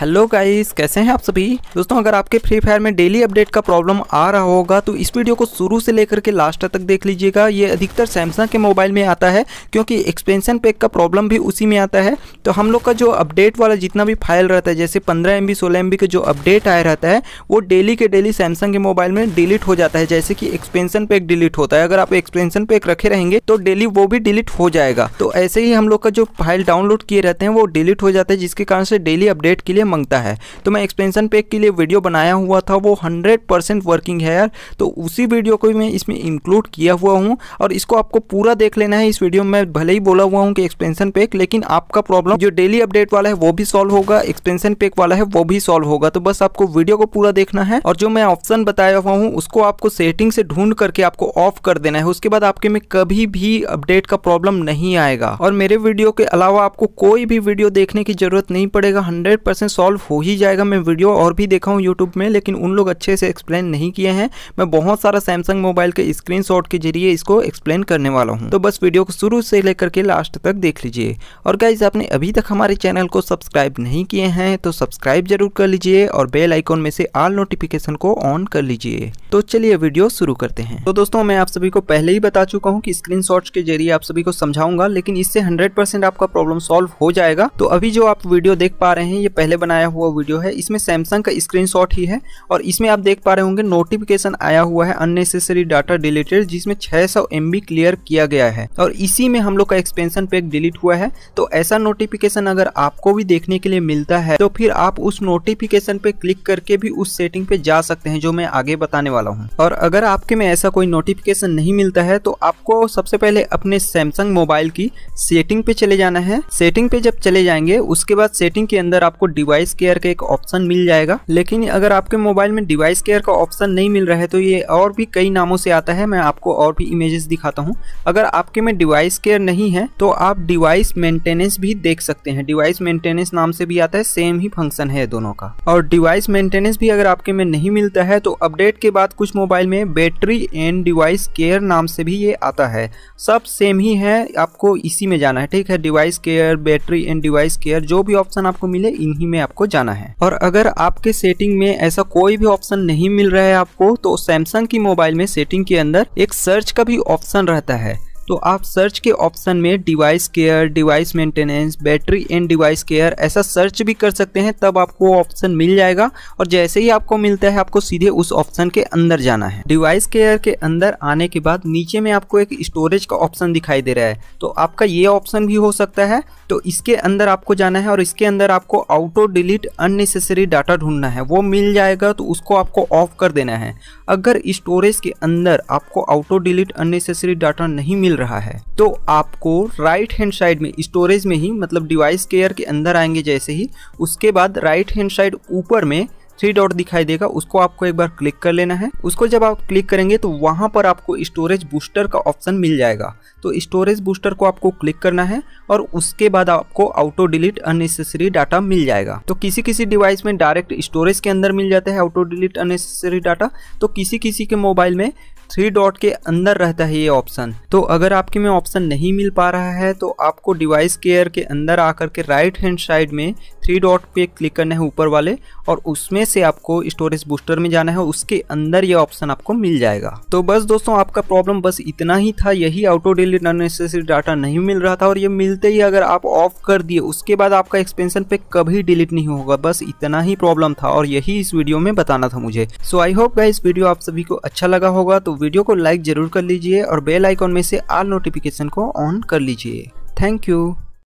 hello guys कैसे हैं आप सभी दोस्तों अगर आपके फ्री फायर में डेली अपडेट का प्रॉब्लम आ रहा होगा तो इस वीडियो को शुरू से लेकर के लास्ट तक देख लीजिएगा ये अधिकतर सैमसंग के मोबाइल में आता है क्योंकि एक्सपेंशन पैक का प्रॉब्लम भी उसी में आता है तो हम लोग का जो अपडेट वाला जितना भी फाइल रहता है जैसे पंद्रह एम बी सोलह का जो अपडेट आया रहता है वो डेली के डेली सैमसंग के मोबाइल में डिलीट हो जाता है जैसे कि एक्सपेंशन पैक डिलीट होता है अगर आप एक्सपेंशन पैक रखे रहेंगे तो डेली वो भी डिलीट हो जाएगा तो ऐसे ही हम लोग का जो फाइल डाउनलोड किए रहते हैं वो डिलीट हो जाता है जिसके कारण से डेली अपडेट के लिए लिए मांगता है तो मैं एक्सपेंशन पैक के लिए वीडियो बनाया हुआ था वो हंड्रेड वर्किंग है यार तो उसी वीडियो को मैं इसमें इंक्लूड किया हुआ हूँ और इसको आपको पूरा देख लेना है इस वीडियो में भले ही बोला हुआ हूँ कि एक्सपेंशन पैक लेकिन आपका प्रॉब्लम जो डेली अपडेट वाला है वो भी सॉल्व होगा एक्सपेंशन पैक वाला है वो भी सॉल्व होगा तो बस आपको वीडियो को पूरा देखना है और जो मैं ऑप्शन बताया हुआ हूँ उसको आपको सेटिंग से ढूंढ करके आपको ऑफ कर देना है उसके बाद आपके में कभी भी अपडेट का प्रॉब्लम नहीं आएगा और मेरे वीडियो के अलावा आपको कोई भी वीडियो देखने की जरूरत नहीं पड़ेगा हंड्रेड परसेंट सॉल्व हो ही जाएगा मैं वीडियो और भी देखा हूँ यूट्यूब में लेकिन उन लोग अच्छे से एक्सप्लेन नहीं किए हैं मैं बहुत सारा सैमसंग मोबाइल के स्क्रीन के जरिए इसको एक्सप्लेन करने वाला हूँ तो बस वीडियो को शुरू से लेकर के लास्ट तक देख लीजिए और गाइज आपने अभी तक हमारे चैनल को सब्सक्राइब नहीं किए हैं तो सब्सक्राइब जरूर कर लीजिए और बेल आइकॉन में से ऑल नोटिफिकेशन को ऑन कर लीजिए तो चलिए वीडियो शुरू करते हैं तो दोस्तों मैं आप सभी को पहले ही बता चुका हूँ कि स्क्रीन के जरिए आप सभी को समझाऊंगा लेकिन इससे हंड्रेड आपका प्रॉब्लम सॉल्व हो जाएगा तो अभी जो आप वीडियो देख पा रहे हैं ये पहले बनाया हुआ वीडियो है इसमें सैमसंग का स्क्रीनशॉट ही है और इसमें आप देख पा रहे होंगे नोटिफिकेशन आया हुआ है अननेसेसरी डाटा डिलीटेड जिसमें 600 सौ क्लियर किया गया है और इसी में हम लोग का एक्सपेंशन पैक डिलीट हुआ है तो ऐसा नोटिफिकेशन अगर आपको भी देखने के लिए मिलता है तो फिर आप उस नोटिफिकेशन पे क्लिक करके भी उस सेटिंग पे जा सकते हैं जो मैं आगे बताने वाला हूँ और अगर आपके में ऐसा कोई नोटिफिकेशन नहीं मिलता है तो आपको सबसे पहले अपने सैमसंग मोबाइल की सेटिंग पे चले जाना है सेटिंग पे जब चले जाएंगे उसके बाद सेटिंग के अंदर आपको डिवाइस डिवाइस केयर का एक ऑप्शन मिल जाएगा लेकिन अगर आपके मोबाइल में डिवाइस केयर का ऑप्शन नहीं मिल रहा है तो ये और भी कई नामों से आता है मैं आपको और भी इमेजेस दिखाता हूँ अगर आपके में डिवाइस केयर नहीं है तो आप डिवाइस मेंटेनेंस भी देख सकते हैं डिवाइस मेंटेनेंस नाम से भी आता है सेम ही फंक्शन है दोनों का और डिवाइस मेंटेनेंस भी अगर आपके में नहीं मिलता है तो अपडेट के बाद कुछ मोबाइल में बैटरी एंड डिवाइस केयर नाम से भी ये आता है सब सेम ही है आपको इसी में जाना है ठीक है device care battery and device care जो भी ऑप्शन आपको मिले इन्हीं में आपको जाना है और अगर आपके सेटिंग में ऐसा कोई भी ऑप्शन नहीं मिल रहा है आपको तो सैमसंग की मोबाइल में सेटिंग के अंदर एक सर्च का भी ऑप्शन रहता है तो आप सर्च के ऑप्शन में device care device maintenance battery and device care ऐसा सर्च भी कर सकते हैं तब आपको ऑप्शन मिल जाएगा और जैसे ही आपको मिलता है आपको सीधे उस ऑप्शन के अंदर जाना है डिवाइस केयर के अंदर आने के बाद नीचे में आपको एक स्टोरेज का ऑप्शन दिखाई दे रहा है तो आपका ये ऑप्शन भी हो सकता है तो इसके अंदर आपको जाना है और इसके अंदर आपको आउटो डिलीट अननेसेसरी डाटा ढूंढना है वो मिल जाएगा तो उसको आपको ऑफ कर देना है अगर स्टोरेज के अंदर आपको आउटो डिलीट अननेसेसरी डाटा नहीं मिल मिल रहा है तो आपको राइट हैंड साइड में स्टोरेज में ही मतलब डिवाइस केयर के अंदर आएंगे जैसे ही उसके बाद राइट हैंड साइड ऊपर में थ्री डॉट दिखाई देगा उसको आपको एक बार क्लिक कर लेना है उसको जब आप क्लिक करेंगे तो वहाँ पर आपको स्टोरेज बूस्टर का ऑप्शन मिल जाएगा तो स्टोरेज बूस्टर को आपको क्लिक करना है और उसके बाद आपको ऑटो डिलीट अननेसेसरी डाटा मिल जाएगा तो किसी किसी डिवाइस में डायरेक्ट स्टोरेज के अंदर मिल जाता है ऑटो डिलीट अननेसेसरी डाटा तो किसी किसी के मोबाइल में थ्री डॉट के अंदर रहता है ये ऑप्शन तो अगर आपके में ऑप्शन नहीं मिल पा रहा है तो आपको डिवाइस केयर के अंदर आकर के राइट हैंड साइड में थ्री डॉट पे क्लिक करना है ऊपर वाले और उसमें से आपको स्टोरेज बूस्टर में जाना है उसके अंदर ये ऑप्शन आपको मिल जाएगा तो बस दोस्तों आपका प्रॉब्लम बस इतना ही था यही ऑटो डिलीट अननेसेसरी डाटा नहीं मिल रहा था और ये मिलते ही अगर आप ऑफ कर दिए उसके बाद आपका एक्सपेंशन पे कभी डिलीट नहीं होगा बस इतना ही प्रॉब्लम था और यही इस वीडियो में बताना था मुझे so I hope guys video आप सभी को अच्छा लगा होगा तो वीडियो को लाइक ज़रूर कर लीजिए और बेल आइकॉन में से आल नोटिफिकेशन को ऑन कर लीजिए थैंक यू